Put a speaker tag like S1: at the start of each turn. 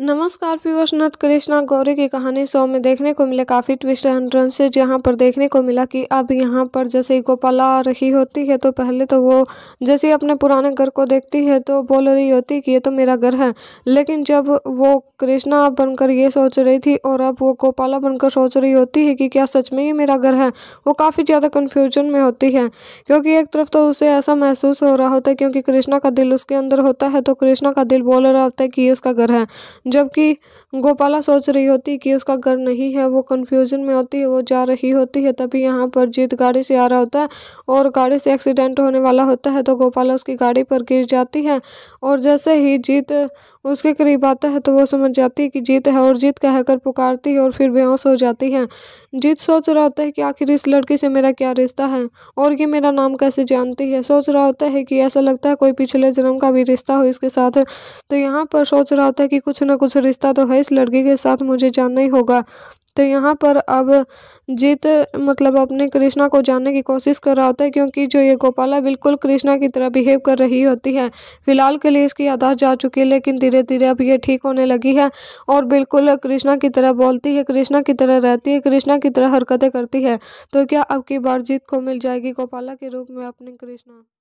S1: नमस्कार पीयूष नथ कृष्णा गौरी की कहानी शो में देखने को मिले काफ़ी ट्विस्ट एंड रन से जहाँ पर देखने को मिला कि अब यहाँ पर जैसे ही गोपाला आ रही होती है तो पहले तो वो जैसे ही अपने पुराने घर को देखती है तो बोल रही होती कि ये तो मेरा घर है लेकिन जब वो कृष्णा बनकर ये सोच रही थी और अब वो गोपाला बनकर सोच रही होती है कि क्या सच में ये मेरा घर है वो काफ़ी ज़्यादा कन्फ्यूजन में होती है क्योंकि एक तरफ तो उसे ऐसा महसूस हो रहा होता है क्योंकि कृष्णा का दिल उसके अंदर होता है तो कृष्णा का दिल बोल रहा होता है कि ये उसका घर है जबकि गोपाला सोच रही होती कि उसका घर नहीं है वो कन्फ्यूजन में होती है वो जा रही होती है तभी यहाँ पर जीत गाड़ी से आ रहा होता है और गाड़ी से एक्सीडेंट होने वाला होता है तो गोपाला उसकी गाड़ी पर गिर जाती है और जैसे ही जीत उसके करीब आता है तो वो समझ जाती है कि जीत है और जीत कहकर पुकारती है और फिर बेहोश हो जाती है जीत सोच रहा होता है कि आखिर इस लड़की से मेरा क्या रिश्ता है और ये मेरा नाम कैसे जानती है सोच रहा होता है कि ऐसा लगता है कोई पिछले जन्म का भी रिश्ता हो इसके साथ तो यहाँ पर सोच रहा होता है कि कुछ ना का कुछ रिश्ता तो है इस लड़की के साथ मुझे जानना ही होगा तो यहाँ पर अब जीत मतलब अपने कृष्णा को जानने की कोशिश कर रहा होता है क्योंकि जो ये गोपाला बिल्कुल कृष्णा की तरह बिहेव कर रही होती है फिलहाल के लिए इसकी आदत जा चुकी है लेकिन धीरे धीरे अब ये ठीक होने लगी है और बिल्कुल कृष्णा की तरह बोलती है कृष्णा की तरह रहती है कृष्णा की तरह हरकतें करती है तो क्या अब की बार जीत को मिल जाएगी गोपाला के रूप में अपने कृष्णा